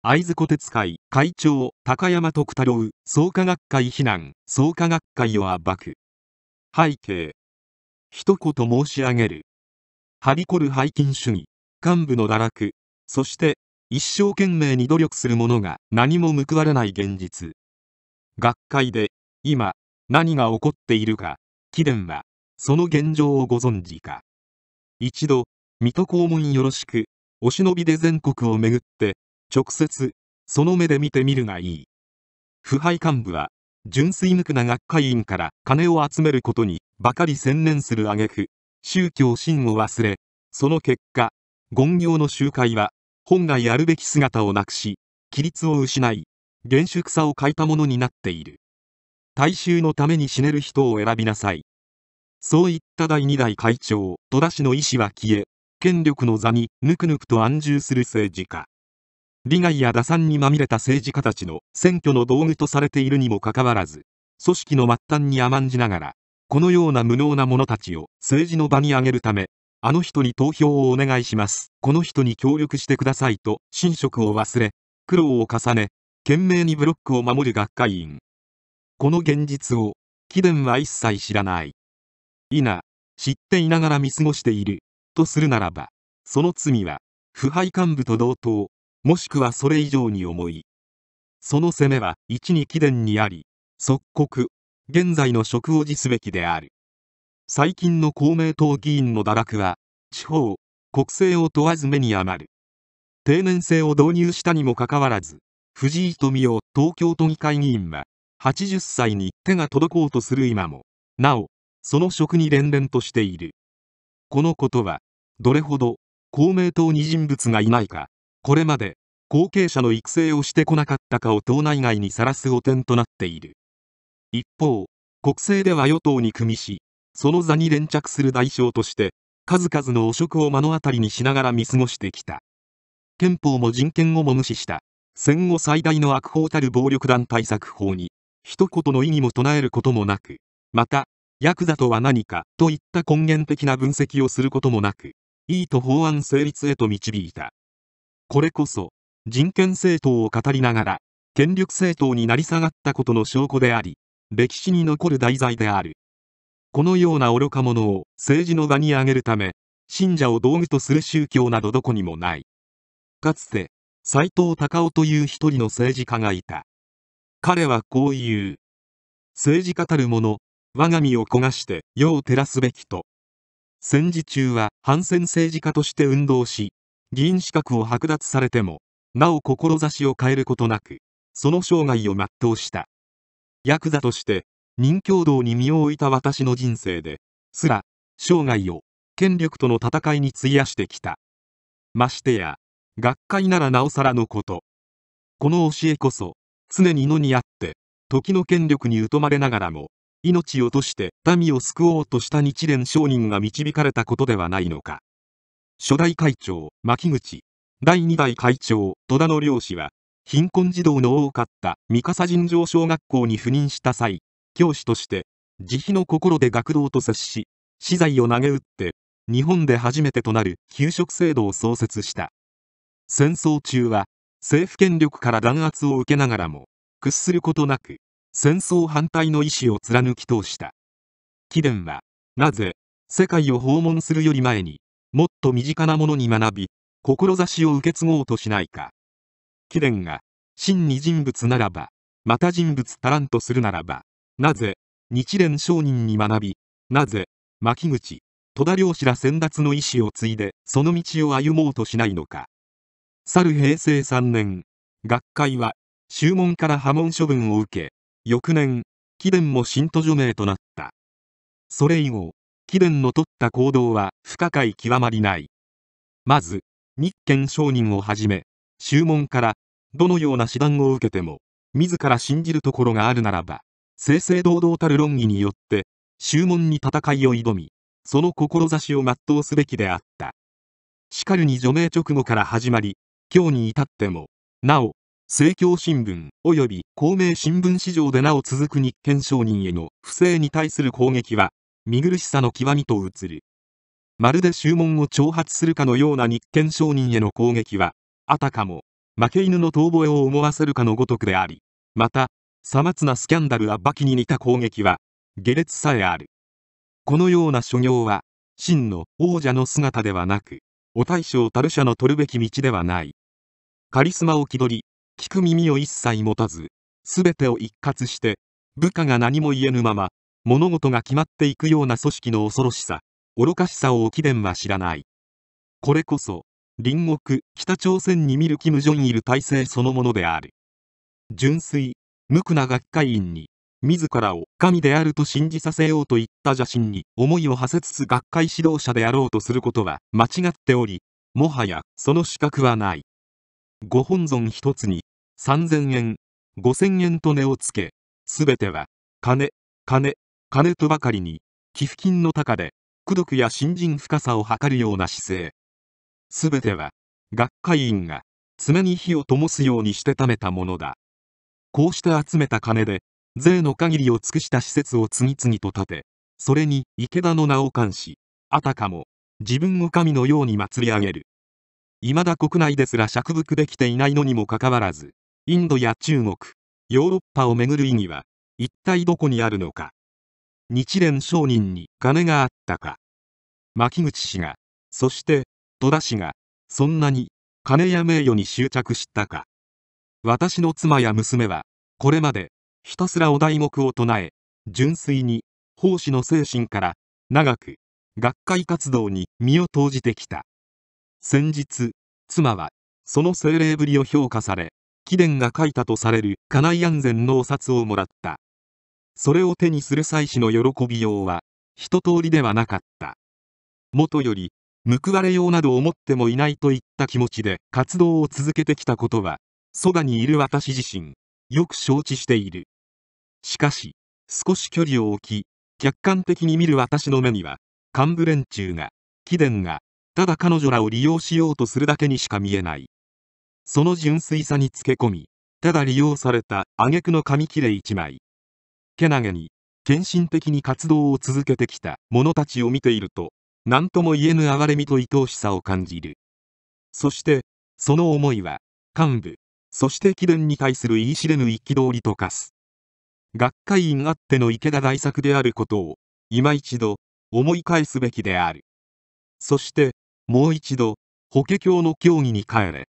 会津小鉄会会長高山徳太郎創価学会非難創価学会を圧迫背景一言申し上げるはりこる背筋主義幹部の堕落そして一生懸命に努力する者が何も報われない現実学会で今何が起こっているか貴殿はその現状をご存知か一度水戸黄門よろしくお忍びで全国を巡って直接その目で見てみるがいい腐敗幹部は純粋無垢な学会員から金を集めることにばかり専念する挙句宗教心を忘れその結果権行の集会は本来あるべき姿をなくし規律を失い厳粛さを欠いたものになっている大衆のために死ねる人を選びなさいそういった第二代会長戸田氏の意思は消え権力の座にぬくぬくと安住する政治家利害や打算にまみれた政治家たちの選挙の道具とされているにもかかわらず、組織の末端に甘んじながら、このような無能な者たちを政治の場に上げるため、あの人に投票をお願いします。この人に協力してくださいと、寝食を忘れ、苦労を重ね、懸命にブロックを守る学会員。この現実を、貴殿は一切知らない。否、知っていながら見過ごしている、とするならば、その罪は、腐敗幹部と同等、もしくはそれ以上に重いその責めは一に貴殿にあり即刻現在の職を辞すべきである最近の公明党議員の堕落は地方国政を問わず目に余る定年制を導入したにもかかわらず藤井富雄東京都議会議員は80歳に手が届こうとする今もなおその職に連々としているこのことはどれほど公明党に人物がいないかこれまで後継者の育成をしてこなかったかを党内外にさらす汚点となっている一方国政では与党に組みしその座に連着する代償として数々の汚職を目の当たりにしながら見過ごしてきた憲法も人権をも無視した戦後最大の悪法たる暴力団対策法に一言の意義も唱えることもなくまたヤクザとは何かといった根源的な分析をすることもなくいいと法案成立へと導いたこれこそ人権政党を語りながら権力政党になり下がったことの証拠であり歴史に残る題材であるこのような愚か者を政治の場に挙げるため信者を道具とする宗教などどこにもないかつて斎藤隆夫という一人の政治家がいた彼はこう言う政治家たる者我が身を焦がして世を照らすべきと戦時中は反戦政治家として運動し議員資格を剥奪されてもなお志を変えることなくその生涯を全うしたヤクザとして任教道に身を置いた私の人生ですら生涯を権力との戦いに費やしてきたましてや学会ならなおさらのことこの教えこそ常に野にあって時の権力に疎まれながらも命を落として民を救おうとした日蓮商人が導かれたことではないのか初代会長牧口第2代会長、戸田の漁師は、貧困児童の多かった三笠尋常小学校に赴任した際、教師として、慈悲の心で学童と接し、資材を投げ打って、日本で初めてとなる給食制度を創設した。戦争中は、政府権力から弾圧を受けながらも、屈することなく、戦争反対の意思を貫き通した。貴殿は、なぜ、世界を訪問するより前に、もっと身近なものに学び、志を受け継ごうとしないか貴殿が真に人物ならばまた人物足らんとするならばなぜ日蓮商人に学びなぜ牧口戸田良氏ら先達の意思を継いでその道を歩もうとしないのか去る平成3年学会は宗門から破門処分を受け翌年貴殿も信徒除名となったそれ以後貴殿の取った行動は不可解極まりないまず日見商人をはじめ、宗門からどのような指段を受けても、自ら信じるところがあるならば、正々堂々たる論議によって、宗門に戦いを挑み、その志を全うすべきであった。しかるに除名直後から始まり、今日に至っても、なお、政教新聞及び公明新聞市場でなお続く日見商人への不正に対する攻撃は、見苦しさの極みと映る。まるで注文を挑発するかのような日券商人への攻撃は、あたかも、負け犬の遠吠えを思わせるかのごとくであり、また、さまつなスキャンダルはバキに似た攻撃は、下劣さえある。このような所業は、真の王者の姿ではなく、お大将たる者の取るべき道ではない。カリスマを気取り、聞く耳を一切持たず、すべてを一括して、部下が何も言えぬまま、物事が決まっていくような組織の恐ろしさ。愚かしさを起伝は知らない。これこそ、隣国、北朝鮮に見る金正日体制そのものである。純粋、無垢な学会員に、自らを神であると信じさせようといった邪心に思いを馳せつつ学会指導者であろうとすることは間違っており、もはやその資格はない。ご本尊一つに、3000円、5000円と値をつけ、すべては、金、金、金とばかりに、寄付金の高で、苦毒や新人深さを図るような姿勢すべては学会員が爪に火を灯すようにして貯めたものだこうして集めた金で税の限りを尽くした施設を次々と建てそれに池田の名を冠しあたかも自分を神のように祭り上げる未だ国内ですら釈伏できていないのにもかかわらずインドや中国ヨーロッパを巡る意義は一体どこにあるのか日蓮商人に金があったか牧口氏がそして戸田氏がそんなに金や名誉に執着したか私の妻や娘はこれまでひたすらお題目を唱え純粋に奉仕の精神から長く学会活動に身を投じてきた先日妻はその精霊ぶりを評価され貴殿が書いたとされる家内安全のお札をもらったそれを手にする妻子の喜びようは一通りではなかった元より報われようなど思ってもいないといった気持ちで活動を続けてきたことはそばにいる私自身よく承知しているしかし少し距離を置き客観的に見る私の目には幹部連中が貴殿がただ彼女らを利用しようとするだけにしか見えないその純粋さにつけ込みただ利用された挙句の紙切れ一枚けなげに献身的に活動を続けてきた者たちを見ていると何とも言えぬ哀れみと愛おしさを感じるそしてその思いは幹部そして貴殿に対する言い知れぬ憤りと化す学会員あっての池田大作であることを今一度思い返すべきであるそしてもう一度法華経の教義に帰れ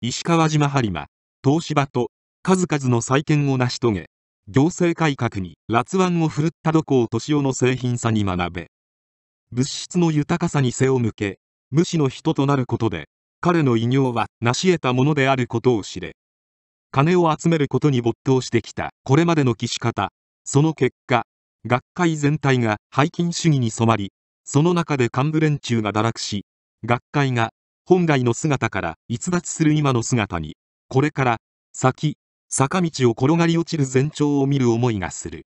石川島播磨東芝と数々の再建を成し遂げ行政改革に辣腕を振るった土光敏夫の製品さに学べ物質の豊かさに背を向け無視の人となることで彼の偉業は成し得たものであることを知れ金を集めることに没頭してきたこれまでの岸方その結果学会全体が背金主義に染まりその中で幹部連中が堕落し学会が本来の姿から逸脱する今の姿にこれから先坂道を転がり落ちる前兆を見る思いがする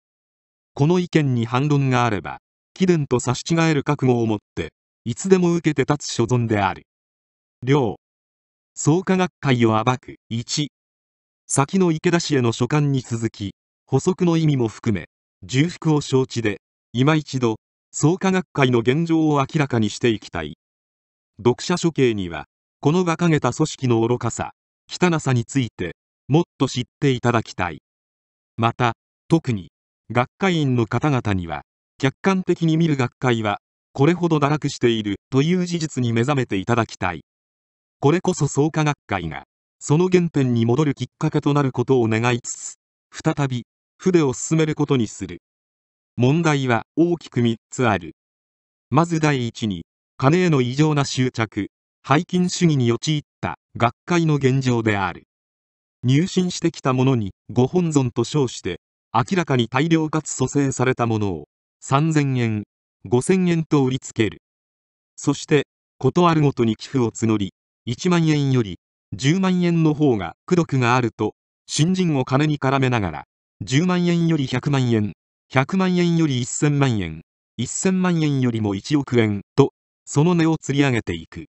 この意見に反論があれば貴殿と差し違える覚悟を持っていつでも受けて立つ所存である両創価学会を暴く1先の池田氏への書簡に続き補足の意味も含め重複を承知で今一度創価学会の現状を明らかにしていきたい読者処刑にはこの馬鹿げた組織の愚かさ汚さについてもっと知っていただきたいまた特に学会員の方々には客観的に見る学会はこれほど堕落しているという事実に目覚めていただきたいこれこそ創価学会がその原点に戻るきっかけとなることを願いつつ再び筆を進めることにする問題は大きく3つあるまず第一に金への異常な執着背金主義に陥った学会の現状である入信してきたものにご本尊と称して明らかに大量かつ蘇生されたものを3000円5000円と売りつけるそして事あるごとに寄付を募り1万円より10万円の方が功徳があると新人を金に絡めながら10万円より100万円100万円より1000万円1000万円よりも1億円とその値を釣り上げていく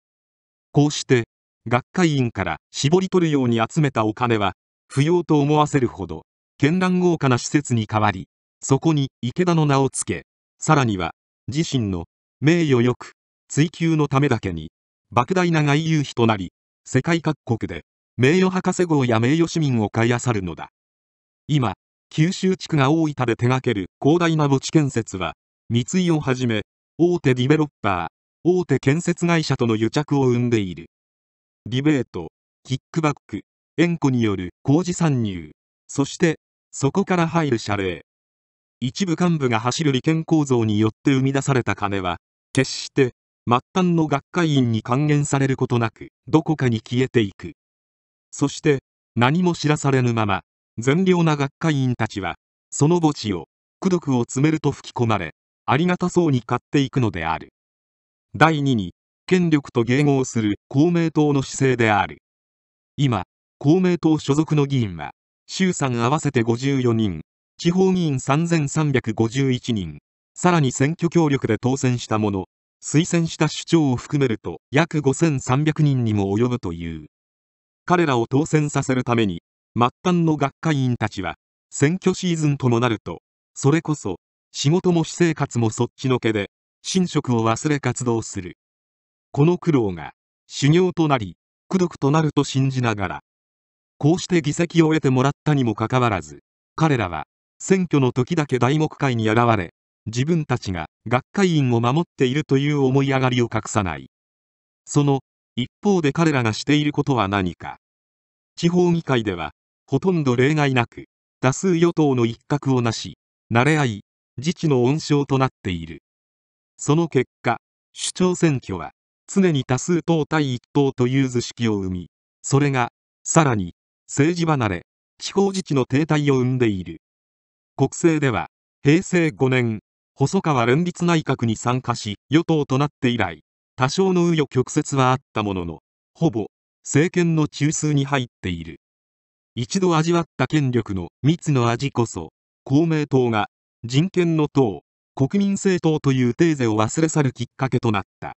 こうして学会員から絞り取るように集めたお金は不要と思わせるほど絢爛豪華な施設に変わりそこに池田の名を付けさらには自身の名誉よく追求のためだけに莫大な外遊費となり世界各国で名誉博士号や名誉市民を買い漁るのだ今九州地区が大分で手掛ける広大な墓地建設は三井をはじめ大手ディベロッパー大手建設会社との癒着を生んでいるリベートキックバック縁故による工事参入そしてそこから入る謝礼一部幹部が走る利権構造によって生み出された金は決して末端の学会員に還元されることなくどこかに消えていくそして何も知らされぬまま善良な学会員たちはその墓地を功徳を詰めると吹き込まれありがたそうに買っていくのである第2に権力と迎合する公明党の姿勢である今公明党所属の議員は衆参合わせて54人地方議員3351人さらに選挙協力で当選したもの推薦した首長を含めると約5300人にも及ぶという彼らを当選させるために末端の学会員たちは選挙シーズンともなるとそれこそ仕事も私生活もそっちのけで寝食を忘れ活動するこの苦労が修行となり、功徳となると信じながら、こうして議席を得てもらったにもかかわらず、彼らは選挙の時だけ大木会に現れ、自分たちが学会員を守っているという思い上がりを隠さない。その一方で彼らがしていることは何か。地方議会では、ほとんど例外なく、多数与党の一角をなし、慣れ合い、自治の温床となっている。その結果、首長選挙は、常に多数党対一党という図式を生み、それが、さらに、政治離れ、地方自治の停滞を生んでいる。国政では、平成5年、細川連立内閣に参加し、与党となって以来、多少の紆余曲折はあったものの、ほぼ、政権の中枢に入っている。一度味わった権力の密の味こそ、公明党が、人権の党、国民政党というテーゼを忘れ去るきっかけとなった。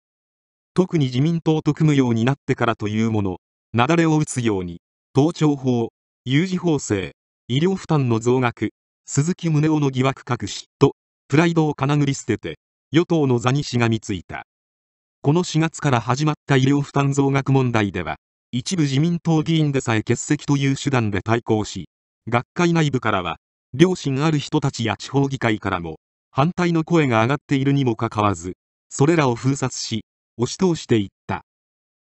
特に自民党と組むようになってからというもの雪崩を打つように盗聴法有事法制医療負担の増額鈴木宗男の疑惑隠しとプライドをかなぐり捨てて与党の座にしがみついたこの4月から始まった医療負担増額問題では一部自民党議員でさえ欠席という手段で対抗し学会内部からは良心ある人たちや地方議会からも反対の声が上がっているにもかかわらずそれらを封殺し押し通していった。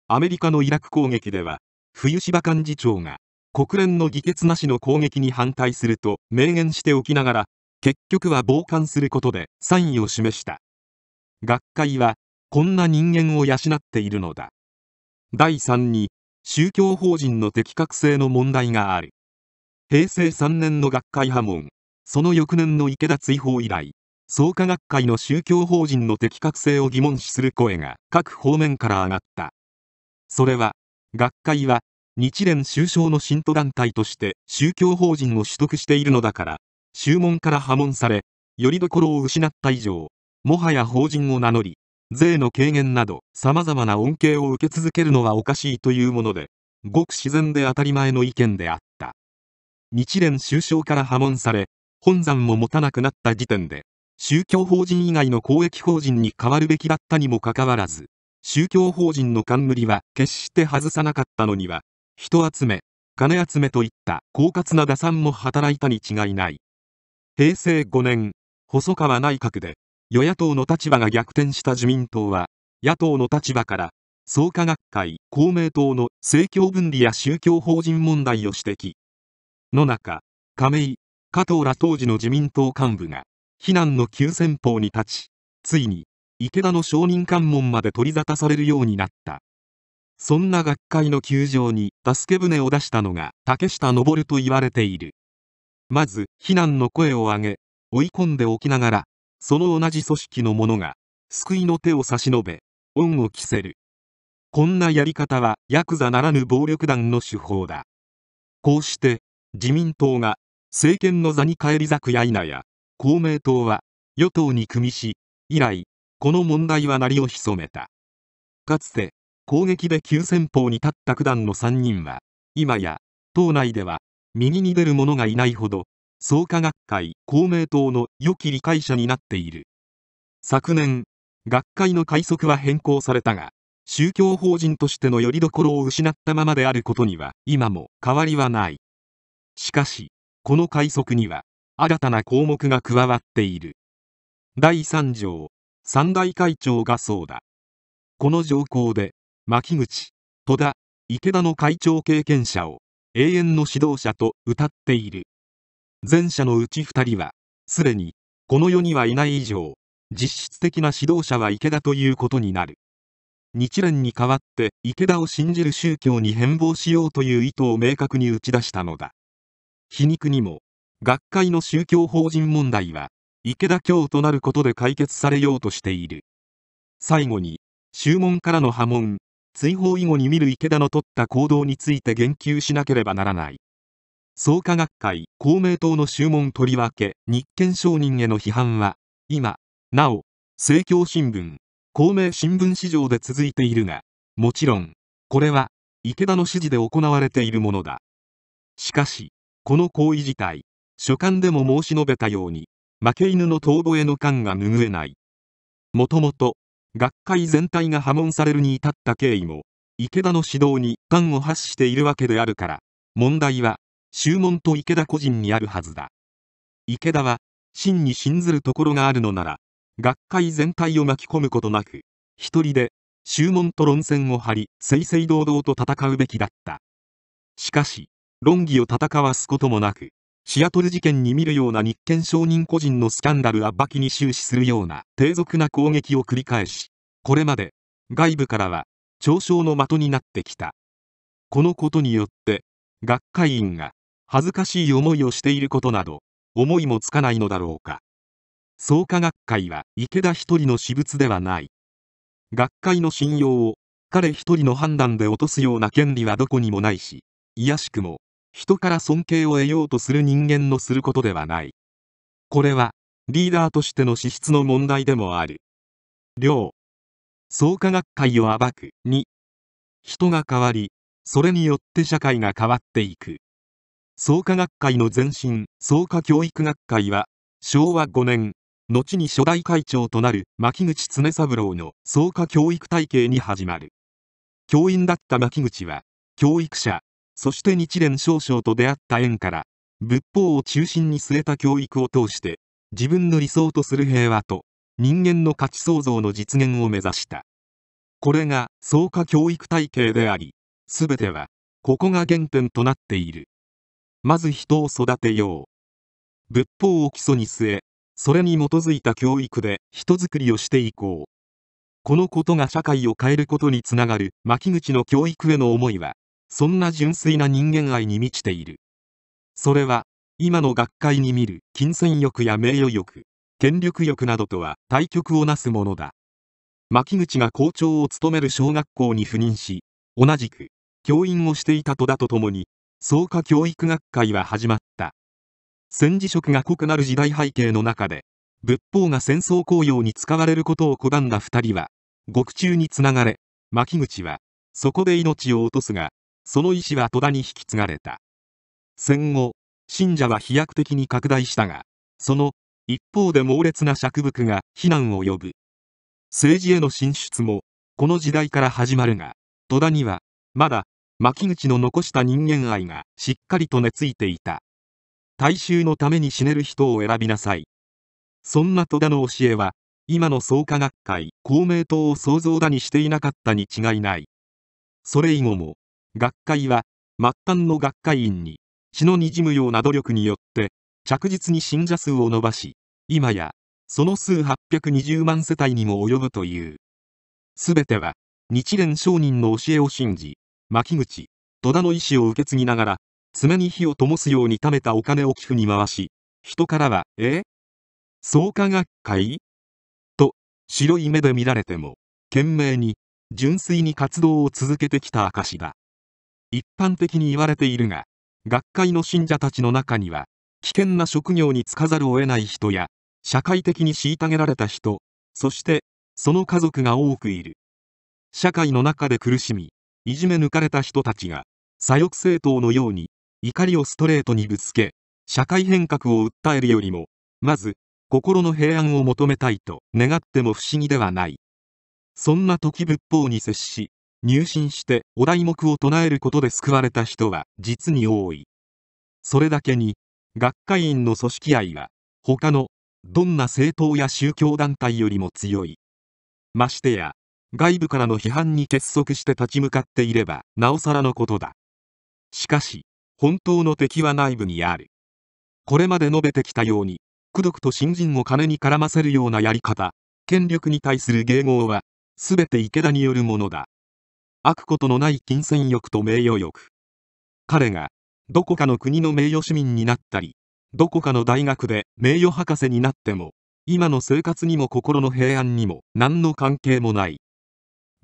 アメリカのイラク攻撃では、冬芝幹事長が国連の議決なしの攻撃に反対すると明言しておきながら、結局は傍観することで賛意を示した。学会は、こんな人間を養っているのだ。第3に、宗教法人の適格性の問題がある。平成3年の学会破門、その翌年の池田追放以来、創価学会の宗教法人の適格性を疑問視する声が各方面から上がったそれは学会は日蓮修正の信徒団体として宗教法人を取得しているのだから宗門から破門されよりどころを失った以上もはや法人を名乗り税の軽減など様々な恩恵を受け続けるのはおかしいというものでごく自然で当たり前の意見であった日蓮修正から破門され本山も持たなくなった時点で宗教法人以外の公益法人に変わるべきだったにもかかわらず、宗教法人の冠は決して外さなかったのには、人集め、金集めといった狡猾な打算も働いたに違いない。平成5年、細川内閣で、与野党の立場が逆転した自民党は、野党の立場から、創価学会、公明党の政教分離や宗教法人問題を指摘。の中、亀井、加藤ら当時の自民党幹部が、避難の急先鋒に立ち、ついに池田の証人喚問まで取り沙汰されるようになったそんな学会の窮状に助け舟を出したのが竹下登と言われているまず非難の声を上げ追い込んでおきながらその同じ組織の者が救いの手を差し伸べ恩を着せるこんなやり方はヤクザならぬ暴力団の手法だこうして自民党が政権の座に返り咲くや否や公明党は与党に組みし以来この問題は鳴りを潜めたかつて攻撃で急先鋒に立った九段の3人は今や党内では右に出る者がいないほど創価学会公明党の良き理解者になっている昨年学会の改則は変更されたが宗教法人としての拠り所を失ったままであることには今も変わりはないしかしこの改則には新たな項目が加わっている第3条三大会長がそうだこの条項で牧口戸田池田の会長経験者を永遠の指導者と歌っている前者のうち2人はすでにこの世にはいない以上実質的な指導者は池田ということになる日蓮に代わって池田を信じる宗教に変貌しようという意図を明確に打ち出したのだ皮肉にも学会の宗教法人問題は池田教となることで解決されようとしている最後に宗門からの波紋追放以後に見る池田の取った行動について言及しなければならない創価学会公明党の宗門とりわけ日憲商人への批判は今なお政教新聞公明新聞市場で続いているがもちろんこれは池田の指示で行われているものだしかしこの行為自体書簡でも申し述べたように負け犬の遠吠えの感が拭えないもともと学会全体が破門されるに至った経緯も池田の指導に端を発しているわけであるから問題は宗門と池田個人にあるはずだ池田は真に信ずるところがあるのなら学会全体を巻き込むことなく一人で宗門と論戦を張り正々堂々と戦うべきだったしかし論議を戦わすこともなくシアトル事件に見るような日権承人個人のスキャンダルはバきに終始するような低俗な攻撃を繰り返し、これまで外部からは嘲笑の的になってきた。このことによって、学会員が恥ずかしい思いをしていることなど、思いもつかないのだろうか。創価学会は池田一人の私物ではない。学会の信用を彼一人の判断で落とすような権利はどこにもないし、いやしくも、人から尊敬を得ようとする人間のすることではないこれはリーダーとしての資質の問題でもある両創価学会を暴く2人が変わりそれによって社会が変わっていく創価学会の前身創価教育学会は昭和5年後に初代会長となる牧口常三郎の創価教育体系に始まる教員だった牧口は教育者そして日蓮少将と出会った縁から仏法を中心に据えた教育を通して自分の理想とする平和と人間の価値創造の実現を目指したこれが創価教育体系であり全てはここが原点となっているまず人を育てよう仏法を基礎に据えそれに基づいた教育で人づくりをしていこうこのことが社会を変えることにつながる牧口の教育への思いはそんな純粋な人間愛に満ちているそれは今の学会に見る金銭欲や名誉欲権力欲などとは対極をなすものだ牧口が校長を務める小学校に赴任し同じく教員をしていた戸田とともに創価教育学会は始まった戦時色が濃くなる時代背景の中で仏法が戦争公用に使われることを拒んだ2人は獄中につながれ牧口はそこで命を落とすがその意思は戸田に引き継がれた戦後信者は飛躍的に拡大したがその一方で猛烈な尺幅が非難を呼ぶ政治への進出もこの時代から始まるが戸田にはまだ牧口の残した人間愛がしっかりと根付いていた大衆のために死ねる人を選びなさいそんな戸田の教えは今の創価学会公明党を創造だにしていなかったに違いないそれ以後も学会は末端の学会員に血のにじむような努力によって着実に信者数を伸ばし今やその数820万世帯にも及ぶという全ては日蓮商人の教えを信じ牧口戸田の意思を受け継ぎながら爪に火を灯すように貯めたお金を寄付に回し人からは「え創価学会?」と白い目で見られても懸命に純粋に活動を続けてきた証だ一般的に言われているが学会の信者たちの中には危険な職業に就かざるを得ない人や社会的に虐げられた人そしてその家族が多くいる社会の中で苦しみいじめ抜かれた人たちが左翼政党のように怒りをストレートにぶつけ社会変革を訴えるよりもまず心の平安を求めたいと願っても不思議ではないそんな時仏法に接し入信してお題目を唱えることで救われた人は実に多いそれだけに学会員の組織愛は他のどんな政党や宗教団体よりも強いましてや外部からの批判に結束して立ち向かっていればなおさらのことだしかし本当の敵は内部にあるこれまで述べてきたように功徳と新人を金に絡ませるようなやり方権力に対する迎合はすべて池田によるものだ悪ことのない金銭欲と名誉欲彼がどこかの国の名誉市民になったりどこかの大学で名誉博士になっても今の生活にも心の平安にも何の関係もない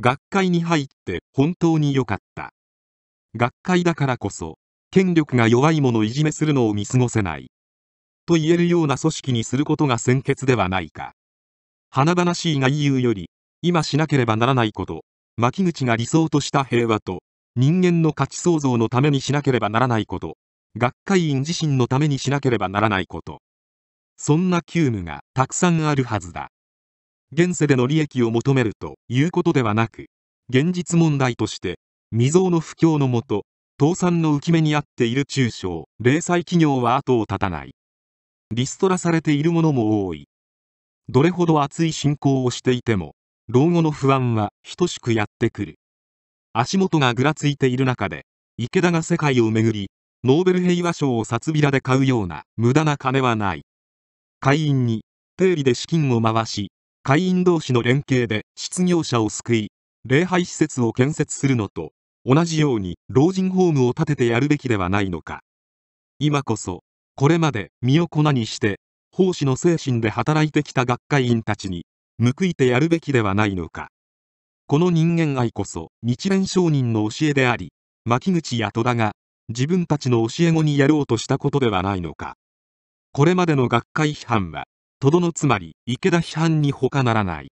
学会に入って本当に良かった学会だからこそ権力が弱い者をいじめするのを見過ごせないと言えるような組織にすることが先決ではないか華々しいが言より今しなければならないこと牧口が理想とした平和と、人間の価値創造のためにしなければならないこと、学会員自身のためにしなければならないこと。そんな急務がたくさんあるはずだ。現世での利益を求めるということではなく、現実問題として、未曾有の不況のもと、倒産の浮き目にあっている中小、零細企業は後を絶たない。リストラされているものも多い。どれほど熱い信仰をしていても、老後の不安は等しくやってくる足元がぐらついている中で池田が世界を巡りノーベル平和賞を札びらで買うような無駄な金はない会員に定理で資金を回し会員同士の連携で失業者を救い礼拝施設を建設するのと同じように老人ホームを建ててやるべきではないのか今こそこれまで身を粉にして奉仕の精神で働いてきた学会員たちに報いてやるべきではないのかこの人間愛こそ日蓮商人の教えであり牧口や戸田が自分たちの教え子にやろうとしたことではないのかこれまでの学会批判はとどのつまり池田批判に他ならない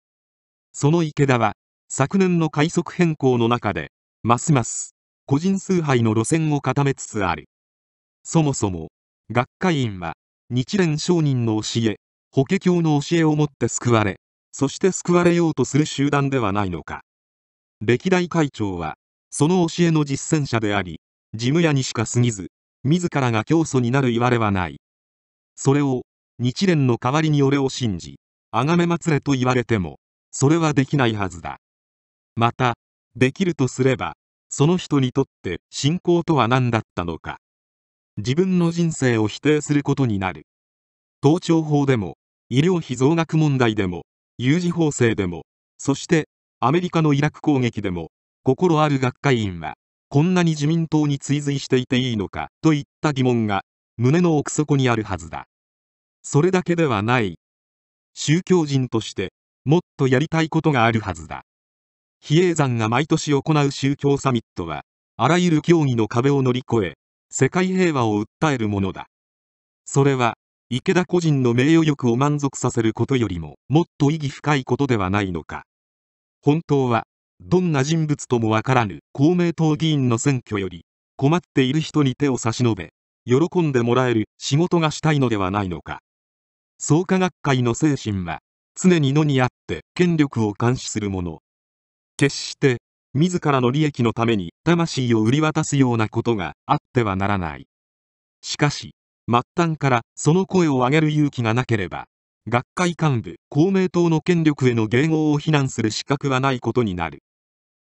その池田は昨年の快速変更の中でますます個人崇拝の路線を固めつつあるそもそも学会員は日蓮商人の教え法華経の教えをもって救われそして救われようとする集団ではないのか歴代会長はその教えの実践者であり事務屋にしか過ぎず自らが教祖になるいわれはないそれを日蓮の代わりに俺を信じ崇めまつれと言われてもそれはできないはずだまたできるとすればその人にとって信仰とは何だったのか自分の人生を否定することになる盗聴法でも医療費増額問題でも有事法制でもそしてアメリカのイラク攻撃でも心ある学会員はこんなに自民党に追随していていいのかといった疑問が胸の奥底にあるはずだそれだけではない宗教人としてもっとやりたいことがあるはずだ比叡山が毎年行う宗教サミットはあらゆる教義の壁を乗り越え世界平和を訴えるものだそれは池田個人の名誉欲を満足させることよりももっと意義深いことではないのか本当はどんな人物ともわからぬ公明党議員の選挙より困っている人に手を差し伸べ喜んでもらえる仕事がしたいのではないのか創価学会の精神は常に野にあって権力を監視するもの決して自らの利益のために魂を売り渡すようなことがあってはならないしかし末端からその声を上げる勇気がなければ、学会幹部、公明党の権力への迎合を非難する資格はないことになる。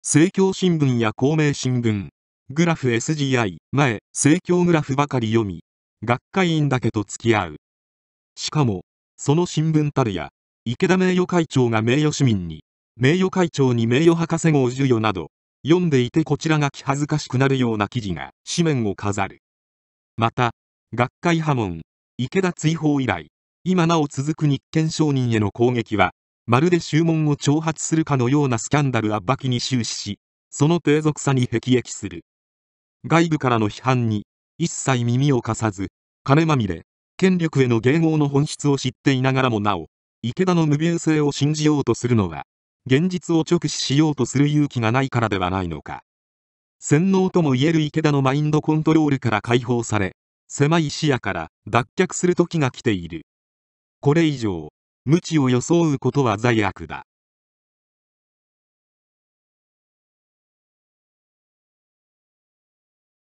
政教新聞や公明新聞、グラフ SGI、前、政教グラフばかり読み、学会員だけと付き合う。しかも、その新聞たるや、池田名誉会長が名誉市民に、名誉会長に名誉博士号授与など、読んでいてこちらが気恥ずかしくなるような記事が紙面を飾る。また、学会破門、池田追放以来、今なお続く日憲商人への攻撃は、まるで注文を挑発するかのようなスキャンダル圧きに終始し、その低俗さに辟易する。外部からの批判に、一切耳を貸さず、金まみれ、権力への迎合の本質を知っていながらもなお、池田の無謬性を信じようとするのは、現実を直視しようとする勇気がないからではないのか。洗脳ともいえる池田のマインドコントロールから解放され、狭い視野から脱却する時が来ているこれ以上無知を装うことは罪悪だ